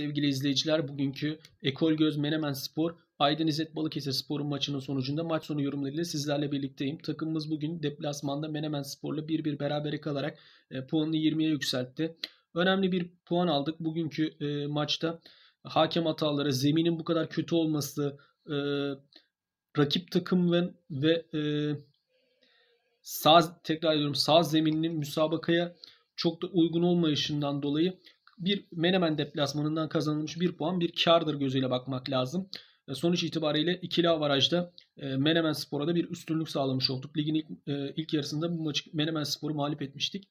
sevgili izleyiciler. Bugünkü Ekol Göz Menemen Spor, Aydın İzzet Balıkesir Spor'un maçının sonucunda maç sonu yorumlarıyla sizlerle birlikteyim. Takımımız bugün deplasmanda Menemen Spor'la 1-1 berabere kalarak e, puanını 20'ye yükseltti. Önemli bir puan aldık bugünkü e, maçta. Hakem hataları, zeminin bu kadar kötü olması, e, rakip takım ve, ve e, sağ, tekrar ediyorum sağ zemininin müsabakaya çok da uygun olmayışından dolayı bir Menemen deplasmanından kazanılmış bir puan bir kardır gözüyle bakmak lazım. E, sonuç itibariyle ikili avarajda e, Menemen Spor'a da bir üstünlük sağlamış olduk. Ligin ilk, e, ilk yarısında bu maçı Menemen Spor'u mağlup etmiştik.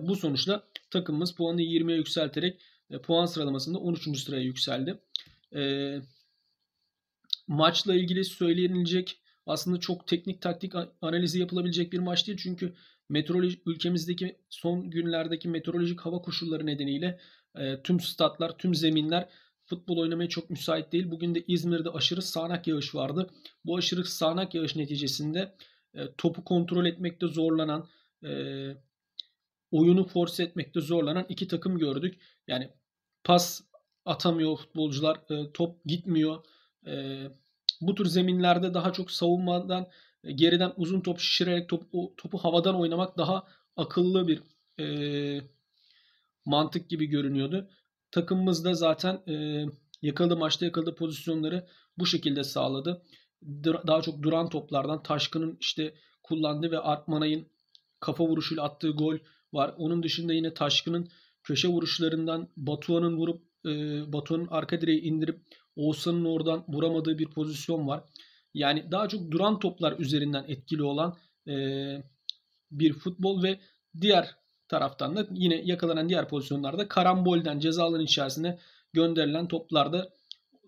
Bu sonuçla takımımız puanı 20'ye yükselterek puan sıralamasında 13. sıraya yükseldi. Maçla ilgili söylenilecek aslında çok teknik taktik analizi yapılabilecek bir maç değil. Çünkü Meteoroloji, ülkemizdeki son günlerdeki meteorolojik hava koşulları nedeniyle e, tüm statlar, tüm zeminler futbol oynamaya çok müsait değil. Bugün de İzmir'de aşırı sağanak yağış vardı. Bu aşırı sağanak yağış neticesinde e, topu kontrol etmekte zorlanan, e, oyunu force etmekte zorlanan iki takım gördük. Yani pas atamıyor futbolcular, e, top gitmiyor. E, bu tür zeminlerde daha çok savunmadan geriden uzun top şişirerek topu, topu havadan oynamak daha akıllı bir e, mantık gibi görünüyordu. Takımımız da zaten e, yakaladığı maçta yakaladığı pozisyonları bu şekilde sağladı. Daha çok duran toplardan Taşkın'ın işte kullandığı ve Artmanay'ın kafa vuruşuyla attığı gol var. Onun dışında yine Taşkın'ın köşe vuruşlarından Batuhan'ın vurup e, Batuhan'ın arka direği indirip Oğuzhan'ın oradan vuramadığı bir pozisyon var. Yani daha çok duran toplar üzerinden etkili olan e, bir futbol ve diğer taraftan da yine yakalanan diğer pozisyonlarda karambolden ceza alanı içerisine gönderilen toplarda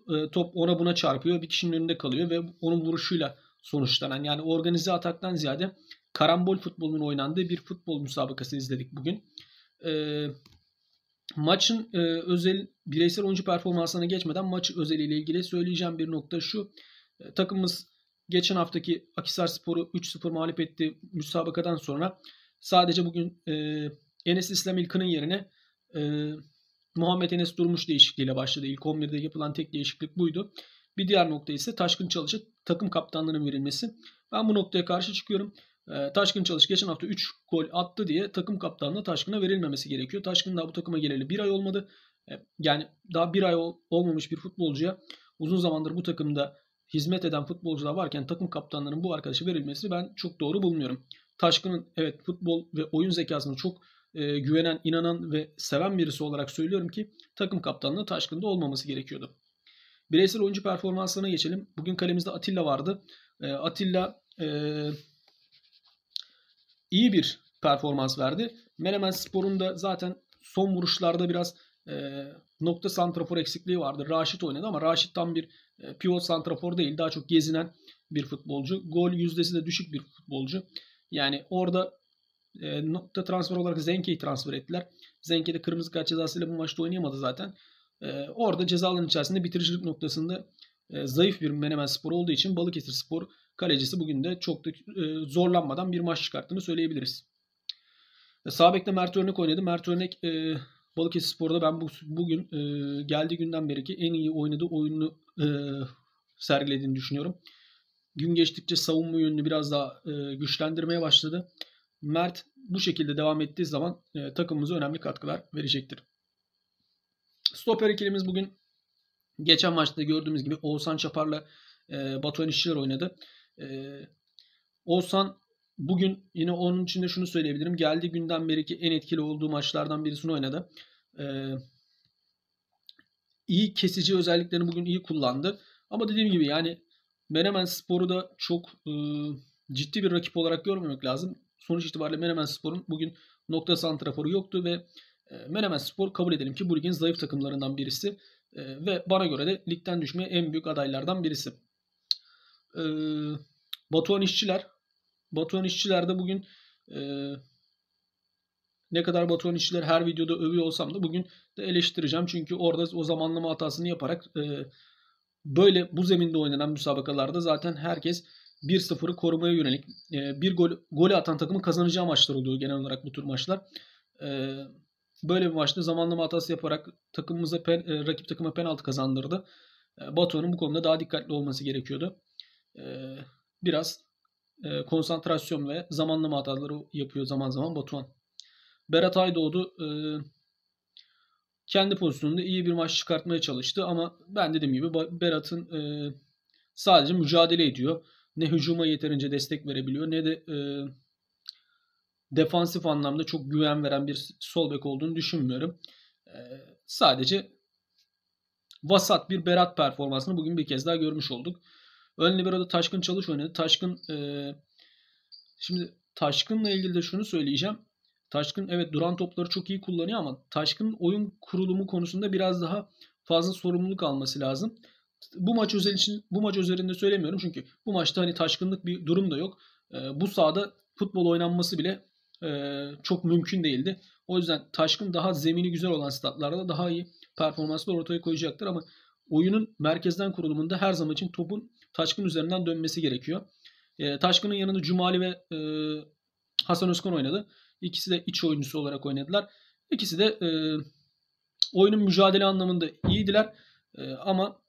e, top ona buna çarpıyor. Bir kişinin önünde kalıyor ve onun vuruşuyla sonuçlanan yani organize ataktan ziyade karambol futbolunun oynandığı bir futbol müsabakası izledik bugün. E, maçın e, özel bireysel oyuncu performansına geçmeden maç özeliyle ilgili söyleyeceğim bir nokta şu. E, takımımız geçen haftaki Akisar Spor'u 3-0 mağlup etti müsabakadan sonra. Sadece bugün e, Enes İslam İlkan'ın yerine e, Muhammed Enes Durmuş değişikliğiyle başladı. İlk 11'de yapılan tek değişiklik buydu. Bir diğer nokta ise Taşkın Çalış'a takım kaptanlığının verilmesi. Ben bu noktaya karşı çıkıyorum. E, Taşkın Çalış geçen hafta 3 gol attı diye takım kaptanlığı Taşkın'a verilmemesi gerekiyor. Taşkın daha bu takıma geleli bir ay olmadı. E, yani daha bir ay ol, olmamış bir futbolcuya uzun zamandır bu takımda hizmet eden futbolcular varken takım kaptanlarının bu arkadaşı verilmesi ben çok doğru bulmuyorum. Taşkın'ın evet futbol ve oyun zekasını çok e, güvenen, inanan ve seven birisi olarak söylüyorum ki takım kaptanlığı Taşkın'da olmaması gerekiyordu. Bireysel oyuncu performanslarına geçelim. Bugün kalemizde Atilla vardı. E, Atilla e, iyi bir performans verdi. Menemen Spor'un da zaten son vuruşlarda biraz e, nokta santrafor eksikliği vardı. Raşit oynadı ama Raşit tam bir e, pivot santrafor değil daha çok gezinen bir futbolcu. Gol yüzdesi de düşük bir futbolcu. Yani orada e, nokta transfer olarak Zenke'yi transfer ettiler. Zenke de kırmızı kart cezasıyla bu maçta oynayamadı zaten. E, orada cezaların içerisinde bitiricilik noktasında e, zayıf bir Menemen Spor olduğu için Balıkesir Spor kalecisi bugün de çok da e, zorlanmadan bir maç çıkarttığını söyleyebiliriz. E, Sabek'te Mert Örnek oynadı. Mert Örnek e, Balıkesirspor'da ben bu, bugün e, geldiği günden beri ki en iyi oynadığı oyunu e, sergilediğini düşünüyorum. Gün geçtikçe savunma yönünü biraz daha e, güçlendirmeye başladı. Mert bu şekilde devam ettiği zaman e, takımımıza önemli katkılar verecektir. Stoper ikilimiz bugün geçen maçta gördüğümüz gibi Oğuzhan Çapar'la e, Batuhan İşçiler oynadı. E, Oğuzhan Bugün yine onun için de şunu söyleyebilirim. Geldiği günden beri ki en etkili olduğu maçlardan birisini oynadı. Ee, iyi kesici özelliklerini bugün iyi kullandı. Ama dediğim gibi yani Menemen Spor'u da çok e, ciddi bir rakip olarak görmemek lazım. Sonuç itibariyle Menemen Spor'un bugün nokta santraforu yoktu ve e, Menemen Spor kabul edelim ki bu ligin zayıf takımlarından birisi e, ve bana göre de ligden düşmeye en büyük adaylardan birisi. E, Batuhan İşçiler Batuhan İşçiler de bugün e, ne kadar Batuhan işçiler her videoda övüyor olsam da bugün de eleştireceğim. Çünkü orada o zamanlama hatasını yaparak e, böyle bu zeminde oynanan müsabakalarda zaten herkes 1-0'ı korumaya yönelik e, bir gol, golü atan takımın kazanacağı maçlar oluyor genel olarak bu tür maçlar. E, böyle bir maçta zamanlama hatası yaparak takımımıza pen, e, rakip takıma penaltı kazandırdı. E, Batuhan'ın bu konuda daha dikkatli olması gerekiyordu. E, biraz e, konsantrasyon ve zamanlama hataları yapıyor zaman zaman Batuhan. Berat Aydoğdu e, kendi pozisyonunda iyi bir maç çıkartmaya çalıştı ama ben dediğim gibi Berat'ın e, sadece mücadele ediyor. Ne hücuma yeterince destek verebiliyor ne de e, defansif anlamda çok güven veren bir sol bek olduğunu düşünmüyorum. E, sadece vasat bir Berat performansını bugün bir kez daha görmüş olduk. Ön libero'da Taşkın Çalış oynadı. Taşkın e, şimdi Taşkın'la ilgili de şunu söyleyeceğim. Taşkın evet duran topları çok iyi kullanıyor ama Taşkın oyun kurulumu konusunda biraz daha fazla sorumluluk alması lazım. Bu maç özel için bu maç üzerinde söylemiyorum çünkü bu maçta hani taşkınlık bir durum da yok. E, bu sahada futbol oynanması bile e, çok mümkün değildi. O yüzden Taşkın daha zemini güzel olan statlarda daha iyi performanslar ortaya koyacaktır ama oyunun merkezden kurulumunda her zaman için topun Taşkın üzerinden dönmesi gerekiyor. E, Taşkın'ın yanında Cumali ve e, Hasan Özkan oynadı. İkisi de iç oyuncusu olarak oynadılar. İkisi de e, oyunun mücadele anlamında iyiydiler. E, ama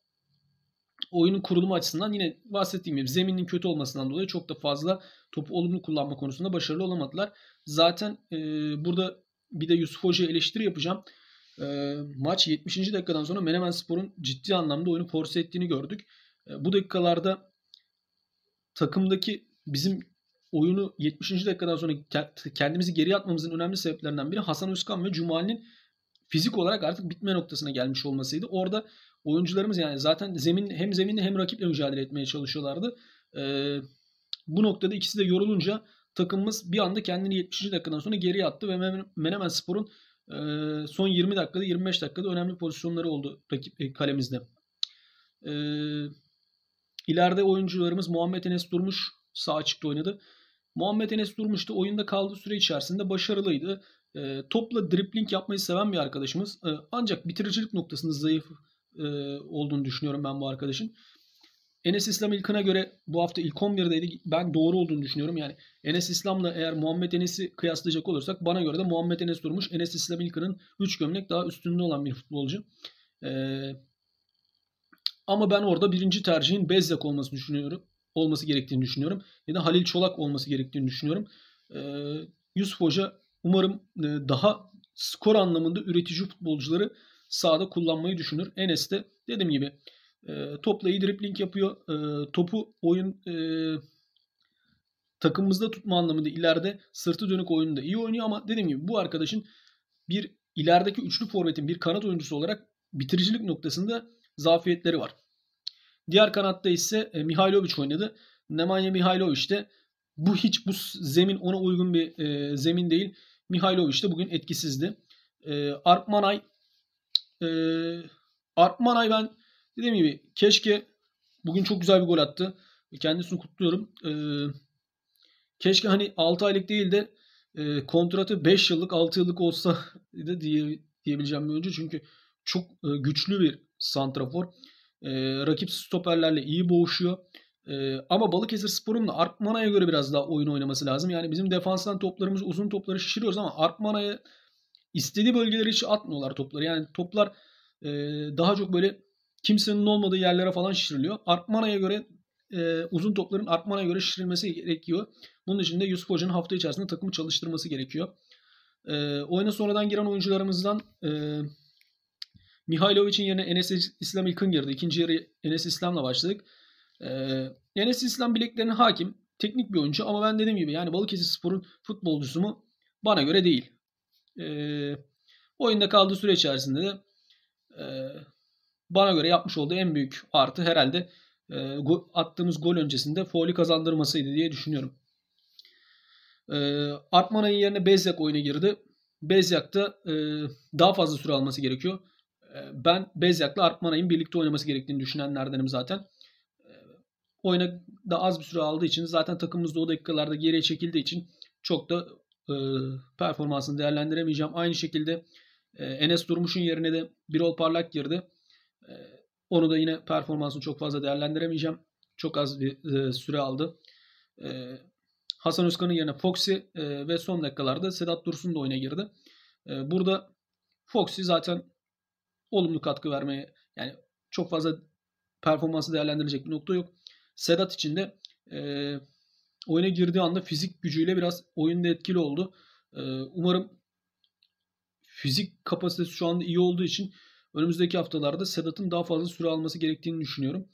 oyunun kurulumu açısından yine bahsettiğim gibi zeminin kötü olmasından dolayı çok da fazla topu olumlu kullanma konusunda başarılı olamadılar. Zaten e, burada bir de Yusuf Hoca'ya eleştiri yapacağım. E, maç 70. dakikadan sonra Menemen Spor'un ciddi anlamda oyunu force ettiğini gördük. E, bu dakikalarda takımdaki bizim oyunu 70. dakikadan sonra kendimizi geri atmamızın önemli sebeplerinden biri Hasan Özkan ve Cumali'nin fizik olarak artık bitme noktasına gelmiş olmasıydı. Orada oyuncularımız yani zaten zemin hem zeminle hem rakiple mücadele etmeye çalışıyorlardı. Ee, bu noktada ikisi de yorulunca takımımız bir anda kendini 70. dakikadan sonra geri attı ve Menemen Spor'un e, son 20 dakikada 25 dakikada önemli pozisyonları oldu rakip e, kalemizde. Eee İleride oyuncularımız Muhammed Enes Durmuş sağ açıkta oynadı. Muhammed Enes Durmuş da oyunda kaldığı süre içerisinde başarılıydı. E, topla dripling yapmayı seven bir arkadaşımız. E, ancak bitiricilik noktasında zayıf e, olduğunu düşünüyorum ben bu arkadaşın. Enes İslam İlkan'a göre bu hafta ilk 11'deydi. Ben doğru olduğunu düşünüyorum. Yani Enes İslam'la eğer Muhammed Enes'i kıyaslayacak olursak bana göre de Muhammed Enes Durmuş Enes İslam İlkan'ın 3 gömlek daha üstünde olan bir futbolcu. Ee, ama ben orada birinci tercihin Bezzek olması düşünüyorum. Olması gerektiğini düşünüyorum. Ya da Halil Çolak olması gerektiğini düşünüyorum. E, Yusuf Hoca umarım e, daha skor anlamında üretici futbolcuları sahada kullanmayı düşünür. Enes de dediğim gibi e, topla iyi dripling yapıyor. E, topu oyun e, takımımızda tutma anlamında ileride sırtı dönük oyunda iyi oynuyor ama dediğim gibi bu arkadaşın bir ilerideki üçlü forvetin bir kanat oyuncusu olarak bitiricilik noktasında zafiyetleri var. Diğer kanatta ise e, Mihailovic oynadı. Nemanja Mihailovic de bu hiç bu zemin ona uygun bir e, zemin değil. Mihailovic de bugün etkisizdi. E, Arp e, Arp ben dediğim gibi keşke bugün çok güzel bir gol attı. Kendisini kutluyorum. E, keşke hani 6 aylık değil de e, kontratı 5 yıllık 6 yıllık olsa diye, diyebileceğim bir oyuncu. Çünkü çok e, güçlü bir santrafor. E, rakip stoperlerle iyi boğuşuyor. E, ama Balıkesir Spor'un da Arpmana'ya göre biraz daha oyun oynaması lazım. Yani bizim defanstan toplarımız uzun topları şişiriyoruz ama Arpmana'ya istediği bölgeleri hiç atmıyorlar topları. Yani toplar e, daha çok böyle kimsenin olmadığı yerlere falan şişiriliyor. Arpmana'ya göre e, uzun topların Arpmana'ya göre şişirilmesi gerekiyor. Bunun için de Yusuf Hoca'nın hafta içerisinde takımı çalıştırması gerekiyor. E, oyuna sonradan giren oyuncularımızdan e, Mihailovic'in yerine Enes İslam ilk girdi. İkinci yarı Enes İslam'la başladık. Ee, Enes İslam bileklerine hakim. Teknik bir oyuncu ama ben dediğim gibi yani Balıkesir Spor'un futbolcusu mu bana göre değil. Ee, oyunda kaldığı süre içerisinde de e, bana göre yapmış olduğu en büyük artı herhalde e, go, attığımız gol öncesinde faulü kazandırmasıydı diye düşünüyorum. E, ee, Artman'ın yerine Bezyak oyuna girdi. Bezyak'ta e, daha fazla süre alması gerekiyor. Ee, ben Bezyak'la Artmanay'ın birlikte oynaması gerektiğini düşünenlerdenim zaten. Ee, oyuna da az bir süre aldığı için zaten takımımızda o dakikalarda geriye çekildiği için çok da e, performansını değerlendiremeyeceğim. Aynı şekilde e, Enes Durmuş'un yerine de Birol Parlak girdi. E, onu da yine performansını çok fazla değerlendiremeyeceğim. Çok az bir e, süre aldı. E, Hasan Özkan'ın yerine Foxy e, ve son dakikalarda Sedat Dursun da oyuna girdi. E, burada Foxy zaten olumlu katkı vermeye yani çok fazla performansı değerlendirecek bir nokta yok. Sedat için de e, oyuna girdiği anda fizik gücüyle biraz oyunda etkili oldu. E, umarım fizik kapasitesi şu anda iyi olduğu için önümüzdeki haftalarda Sedat'ın daha fazla süre alması gerektiğini düşünüyorum.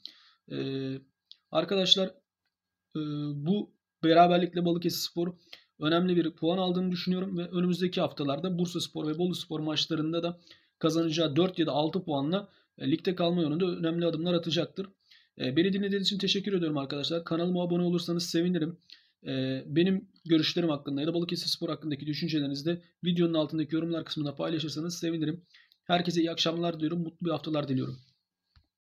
E, arkadaşlar e, bu beraberlikle Balıkesir Spor önemli bir puan aldığını düşünüyorum ve önümüzdeki haftalarda Bursa Spor ve Bolu Spor maçlarında da kazanacağı 4 ya da 6 puanla e, ligde kalma yönünde önemli adımlar atacaktır. E, beni dinlediğiniz için teşekkür ediyorum arkadaşlar. Kanalıma abone olursanız sevinirim. E, benim görüşlerim hakkında ya da Balıkesir Spor hakkındaki düşüncelerinizi de videonun altındaki yorumlar kısmında paylaşırsanız sevinirim. Herkese iyi akşamlar diliyorum. Mutlu bir haftalar diliyorum.